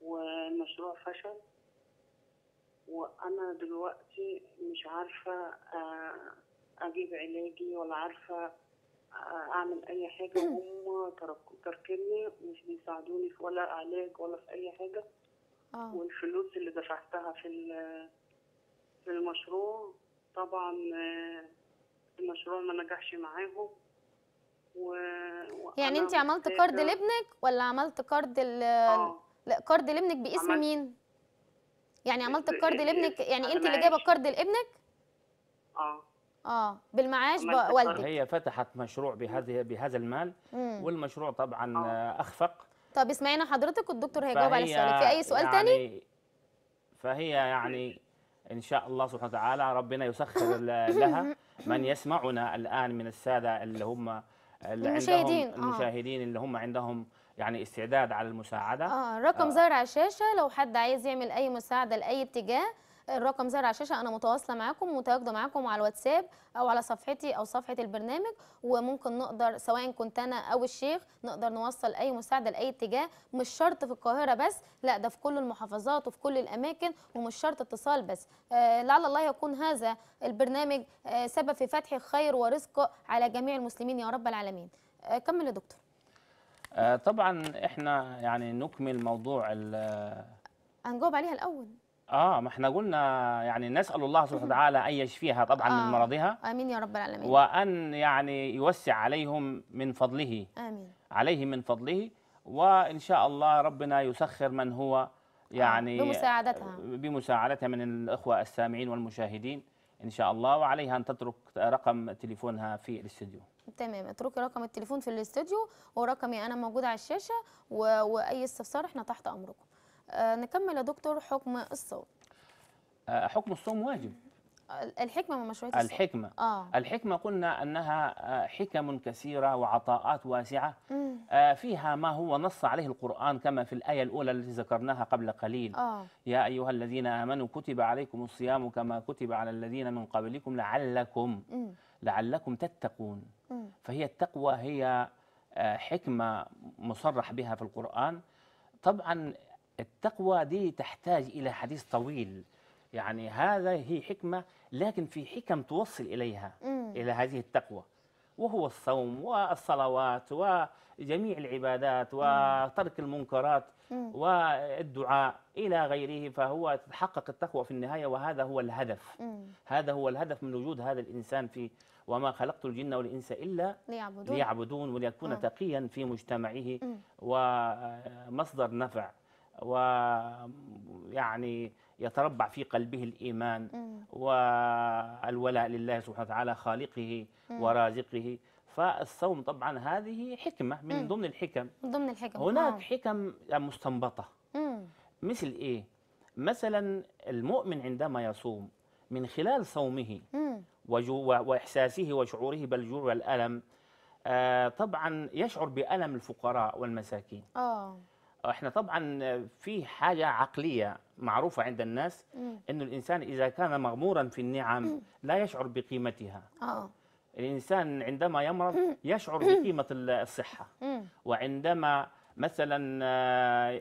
والمشروع فشل وانا دلوقتي مش عارفه آه، اجيب علاجي ولا عارفه آه، اعمل اي حاجه هم تركني مش بيساعدوني في ولا علاج ولا في اي حاجه آه. والفلوس اللي دفعتها في في المشروع طبعا المشروع ما نجحش معاهم و... يعني انت عملت كارد لابنك ولا عملت كارد ال... آه. لا كارد لابنك باسم عمل... مين يعني عملت الكارد لابنك يعني انت اللي جايبه الكارد لابنك اه اه بالمعاش والدك هي فتحت مشروع بهذه بهذا المال مم. والمشروع طبعا أوه. اخفق طب اسمعينا حضرتك والدكتور هيجاوب على سؤالك في اي سؤال يعني فهي يعني ان شاء الله سبحانه وتعالى ربنا يسخر لها من يسمعنا الان من الساده اللي هم اللي المشاهدين عندهم آه. المشاهدين اللي هم عندهم يعني استعداد على المساعده اه رقم آه. ظاهر على الشاشه لو حد عايز يعمل اي مساعده لاي اتجاه الرقم ظاهر على الشاشه انا متواصله معاكم ومتواجده معاكم على الواتساب او على صفحتي او صفحه البرنامج وممكن نقدر سواء كنت انا او الشيخ نقدر نوصل اي مساعده لاي اتجاه مش شرط في القاهره بس لا ده في كل المحافظات وفي كل الاماكن ومش شرط اتصال بس آه لعل الله يكون هذا البرنامج آه سبب في فتح خير ورزق على جميع المسلمين يا رب العالمين آه كمل يا دكتور آه، طبعا احنا يعني نكمل موضوع ال هنجاوب عليها الاول اه ما احنا قلنا يعني نسال الله سبحانه وتعالى ان يشفيها طبعا آه. من مرضها امين يا رب العالمين وان يعني يوسع عليهم من فضله امين عليه من فضله وان شاء الله ربنا يسخر من هو آه، يعني آه. بمساعدتها بمساعدتها من الاخوه السامعين والمشاهدين ان شاء الله وعليها ان تترك رقم تليفونها في الاستديو تمام اتركي رقم التليفون في الاستوديو ورقمي انا موجود على الشاشه و... واي استفسار احنا تحت امركم آه نكمل يا دكتور حكم الصوم آه حكم الصوم واجب الحكمة من مشروعية الصوم الحكمة آه. الحكمة قلنا أنها آه، حكم كثيرة وعطاءات واسعة مم. آه فيها ما هو نص عليه القرآن كما في الآية الأولى التي ذكرناها قبل قليل آه. يا أيها الذين آمنوا كتب عليكم الصيام كما كتب على الذين من قبلكم لعلكم مم. لعلكم تتقون فهي التقوى هي آه، حكمة مصرح بها في القرآن طبعا التقوى دي تحتاج إلى حديث طويل يعني هذا هي حكمة لكن في حكم توصل إليها مم. إلى هذه التقوى وهو الصوم والصلوات وجميع العبادات وترك المنكرات والدعاء إلى غيره فهو تتحقق التقوى في النهاية وهذا هو الهدف مم. هذا هو الهدف من وجود هذا الإنسان في وما خلقت الجن والإنس إلا ليعبدون, ليعبدون وليكون آه. تقيا في مجتمعه م. ومصدر نفع ويعني يتربع في قلبه الإيمان م. والولاء لله سبحانه وتعالى خالقه م. ورازقه فالصوم طبعا هذه حكمة من م. ضمن الحكم ضمن الحكم هناك آه. حكم مستنبطة م. مثل إيه؟ مثلا المؤمن عندما يصوم من خلال صومه م. وإحساسه وشعوره بالجوع والألم آه، طبعا يشعر بألم الفقراء والمساكين آه. احنا طبعا في حاجة عقلية معروفة عند الناس أن الإنسان إذا كان مغمورا في النعم لا يشعر بقيمتها آه. الإنسان عندما يمرض يشعر بقيمة الصحة وعندما مثلا آه،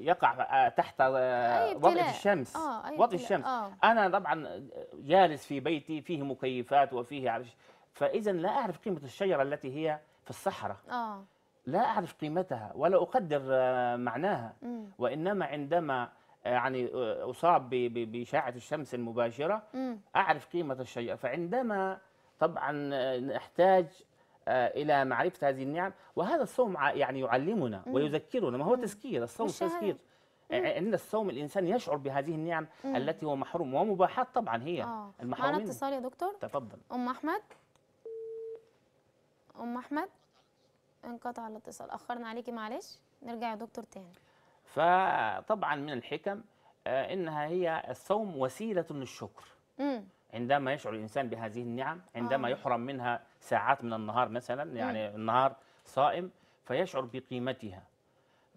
يقع آه، تحت آه، وضع الشمس آه، وضع الشمس آه. انا طبعا جالس في بيتي فيه مكيفات وفيه عرش فاذا لا اعرف قيمه الشجره التي هي في الصحراء آه. لا اعرف قيمتها ولا اقدر معناها م. وانما عندما يعني اصاب باشعه الشمس المباشره م. اعرف قيمه الشجره فعندما طبعا نحتاج آه، الى معرفه هذه النعم وهذا الصوم يعني يعلمنا ويذكرنا ما هو تذكير الصوم تذكير ان الصوم الانسان يشعر بهذه النعم مم. التي هو محروم ومباحات طبعا هي آه. المحرومين معنا اتصال يا دكتور تفضل ام احمد ام احمد انقطع الاتصال اخرنا عليكي معلش نرجع يا دكتور تاني فطبعا من الحكم آه، انها هي الصوم وسيله للشكر مم. عندما يشعر الإنسان بهذه النعم عندما آه. يحرم منها ساعات من النهار مثلا يعني م. النهار صائم فيشعر بقيمتها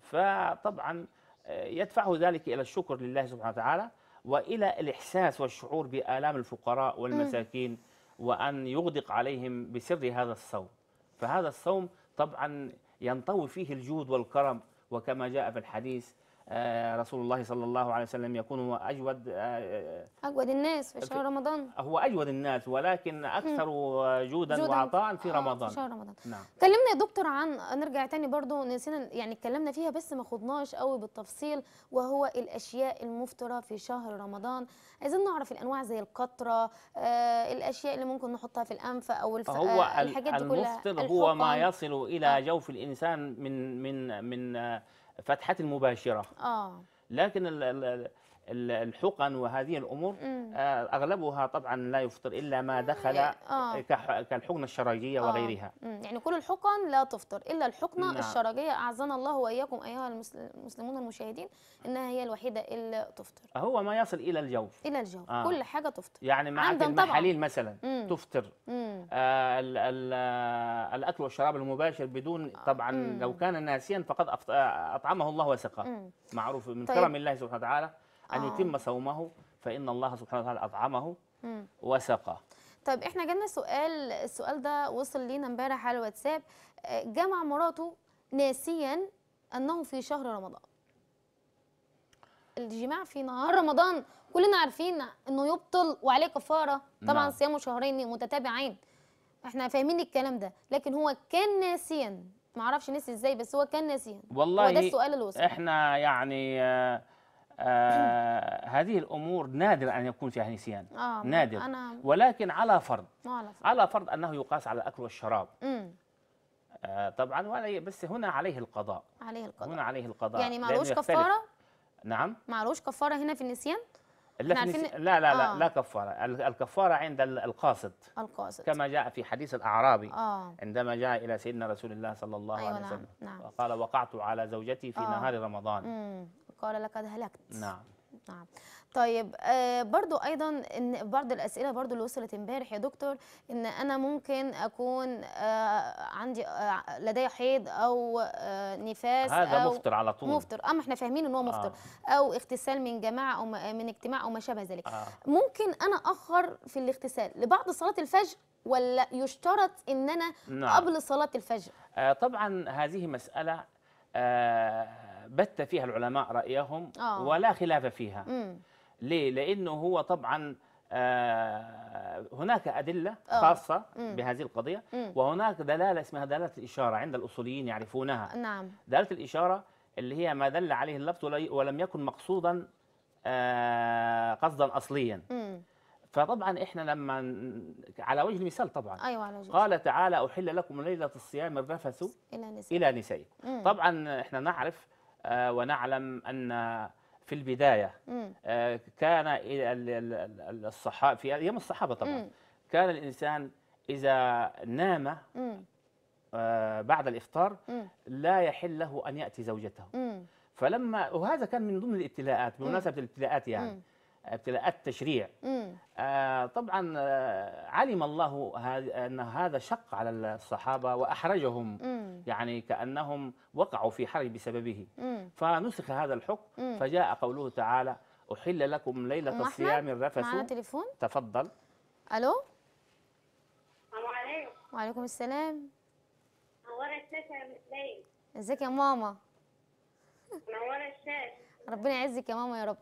فطبعا آه، يدفعه ذلك إلى الشكر لله سبحانه وتعالى وإلى الإحساس والشعور بآلام الفقراء والمساكين م. وأن يغدق عليهم بسر هذا الصوم فهذا الصوم طبعا ينطوي فيه الجود والكرم وكما جاء في الحديث آه، رسول الله صلى الله عليه وسلم يكون هو أجود آه، آه، أجود الناس في شهر رمضان هو أجود الناس ولكن أكثر جودا, جوداً وعطاء في رمضان في شهر رمضان نعم كلمنا يا دكتور عن نرجع تاني برضو نسينا يعني اتكلمنا فيها بس ما خدناش قوي بالتفصيل وهو الأشياء المفطرة في شهر رمضان عايزين نعرف الأنواع زي القطرة آه الأشياء اللي ممكن نحطها في الأنف أو الف... هو الحاجات دي كلها المفطر هو ما يصل إلى جوف الإنسان من من من آه فتحات المباشره اه لكن ال ال الحقن وهذه الامور آه، اغلبها طبعا لا يفطر الا ما يعني دخل آه. كالحقنه الشرجيه آه. وغيرها يعني كل الحقن لا تفطر الا الحقنه نعم. الشرجيه اعزنا الله واياكم ايها المسلمون المشاهدين انها هي الوحيده اللي تفطر هو ما يصل الى الجوف الى الجوف آه. كل حاجه تفطر يعني معاك المحاليل مثلا مم. تفطر مم. آه, آه، الاكل والشراب المباشر بدون آه. طبعا مم. لو كان ناسيا فقد اطعمه الله وسقاه معروف من طيب. كرم الله سبحانه وتعالى أن آه. يتم صومه فإن الله سبحانه وتعالى أطعمه وسقاه طيب احنا جالنا سؤال السؤال ده وصل لينا امبارح على الواتساب آه، جمع مراته ناسيا انه في شهر رمضان الجماع في نهار رمضان كلنا عارفين انه يبطل وعليه كفاره طبعا نعم. صيامه شهرين متتابعين احنا فاهمين الكلام ده لكن هو كان ناسيا ما اعرفش نسي ازاي بس هو كان ناسيا والله هو ده السؤال اللي وصل احنا يعني آه آه هذه الامور نادر ان يكون فيها نسيان آه نادر أنا... ولكن على فرض على فرض. على فرض انه يقاس على الاكل والشراب آه طبعا بس هنا عليه القضاء عليه القضاء هنا عليه القضاء يعني معلوش كفاره نعم معلوش كفاره هنا في النسيان لا, لا لا لا آه. لا كفاره الكفاره عند القاصد القاصد كما جاء في حديث الاعرابي آه. عندما جاء الى سيدنا رسول الله صلى الله أيوة عليه نعم، وسلم نعم. نعم. وقال وقعت على زوجتي في آه. نهار رمضان قال لقد هلكت نعم نعم طيب آه، برضو ايضا ان بعض الاسئله برضو اللي وصلت امبارح يا دكتور ان انا ممكن اكون آه، عندي آه، لدي حيض او نفاس هذا أو مفطر على طول مفطر اه ما احنا فاهمين ان هو مفطر آه. او اغتسال من جماعه او من اجتماع او ما شابه ذلك آه. ممكن انا اخر في الاغتسال لبعد صلاه الفجر ولا يشترط ان انا نعم. قبل صلاه الفجر آه طبعا هذه مساله آه بث فيها العلماء رأيهم آه. ولا خلاف فيها مم. ليه؟ لأنه هو طبعا آه هناك أدلة آه. خاصة مم. بهذه القضية مم. وهناك دلالة اسمها دلالة الإشارة عند الأصوليين يعرفونها نعم. دلالة الإشارة اللي هي ما دل عليه اللفظ ولم يكن مقصودا آه قصدا أصليا مم. فطبعا احنا لما على وجه المثال طبعا أيوة على وجه قال تعالى احل لكم ليله الصيام الرفث الى إلى نسائكم. طبعا احنا نعرف آه، ونعلم أن في البداية آه، كان الصحابة في أيام الصحابة طبعا كان الإنسان إذا نام آه، بعد الإفطار لا يحل له أن يأتي زوجته فلما وهذا كان من ضمن الابتلاءات بمناسبه الابتلاءات يعني ابتلاءات التشريع آه، طبعا آه، علم الله ان هذا شق على الصحابه واحرجهم يعني كانهم وقعوا في حرج بسببه فنسخ هذا الحكم فجاء قوله تعالى احل لكم ليله الصيام الرفث تليفون تفضل الو السلام عليكم وعليكم السلام منوره الشاشه يا ازيك يا ماما منوره الشاشه ربنا يعزك يا ماما يا رب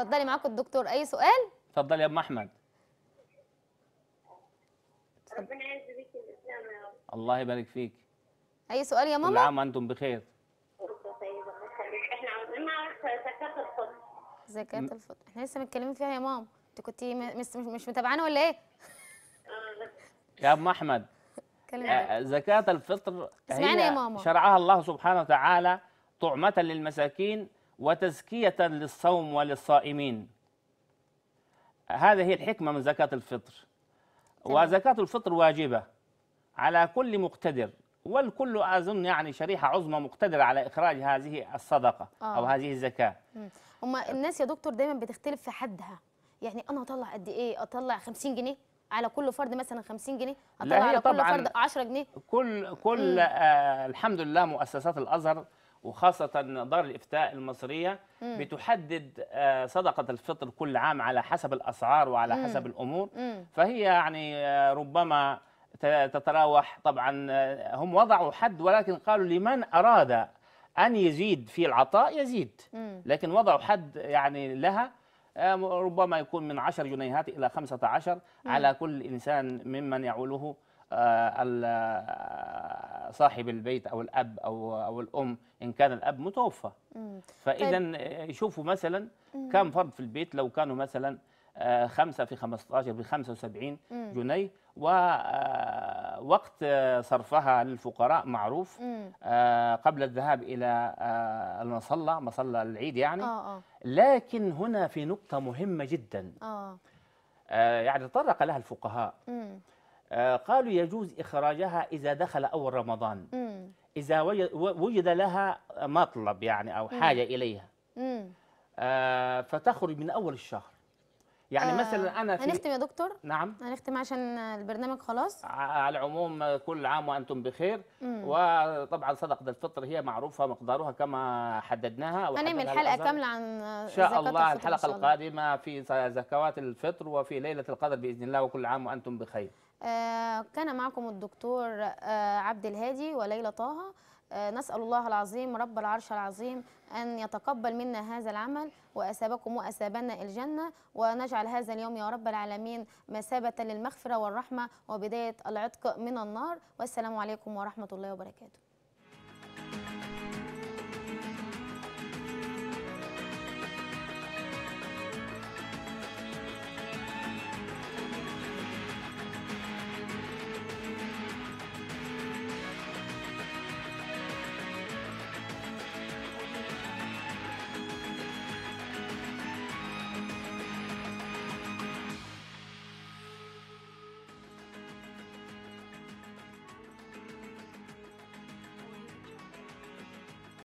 اتفضلي معاكم الدكتور اي سؤال اتفضلي يا ام احمد ربنا يعز بيك الاسلام يا رب الله يبارك فيك اي سؤال يا ماما كل عام وانتم بخير احنا عاوزين زكاه الفطر زكاه الفطر احنا لسه متكلمين فيها يا ماما انت كنت مش مش متابعانا ولا ايه آه. يا ام احمد آه، آه، زكاه الفطر هي يا ماما. شرعها الله سبحانه وتعالى طعمه للمساكين وتزكية للصوم وللصائمين هذه هي الحكمة من زكاة الفطر وزكاة الفطر واجبة على كل مقتدر والكل أظن يعني شريحة عظمى مقتدرة على إخراج هذه الصدقة آه. أو هذه الزكاة هم الناس يا دكتور دايما بتختلف في حدها يعني أنا أطلع قد إيه أطلع 50 جنيه على كل فرد مثلا 50 جنيه اطلع على كل فرد 10 جنيه كل كل آه الحمد لله مؤسسات الازهر وخاصة دار الإفتاء المصرية مم. بتحدد آه، صدقة الفطر كل عام على حسب الأسعار وعلى مم. حسب الأمور مم. فهي يعني آه، ربما تتراوح طبعا آه، هم وضعوا حد ولكن قالوا لمن أراد أن يزيد في العطاء يزيد لكن وضعوا حد يعني لها ربما يكون من 10 جنيهات إلى 15 على كل إنسان ممن يعوله آه، آه، صاحب البيت او الاب او او الام ان كان الاب متوفى فاذا طيب. آه، شوفوا مثلا كم فرد في البيت لو كانوا مثلا خمسة في 15 ب 75 جنيه ووقت صرفها للفقراء معروف قبل الذهاب إلى المصلى مصلى العيد يعني لكن هنا في نقطة مهمة جدا يعني تطرق لها الفقهاء آه، قالوا يجوز إخراجها إذا دخل أول رمضان مم. إذا وجد لها مطلب يعني أو حاجة مم. إليها مم. آه فتخرج من أول الشهر يعني آه مثلا انا في هنختم يا دكتور نعم هنختم عشان البرنامج خلاص على العموم كل عام وانتم بخير مم. وطبعا صدقه الفطر هي معروفه مقدارها كما حددناها هنعمل حلقه كامله عن ان شاء الله الحلقه القادمه في زكوات الفطر وفي ليله القدر باذن الله وكل عام وانتم بخير آه، كان معكم الدكتور آه، عبد الهادي وليلى طه آه، نسأل الله العظيم رب العرش العظيم أن يتقبل منا هذا العمل وأسابكم وأسابنا الجنة ونجعل هذا اليوم يا رب العالمين مثابة للمغفرة والرحمة وبداية العتق من النار والسلام عليكم ورحمة الله وبركاته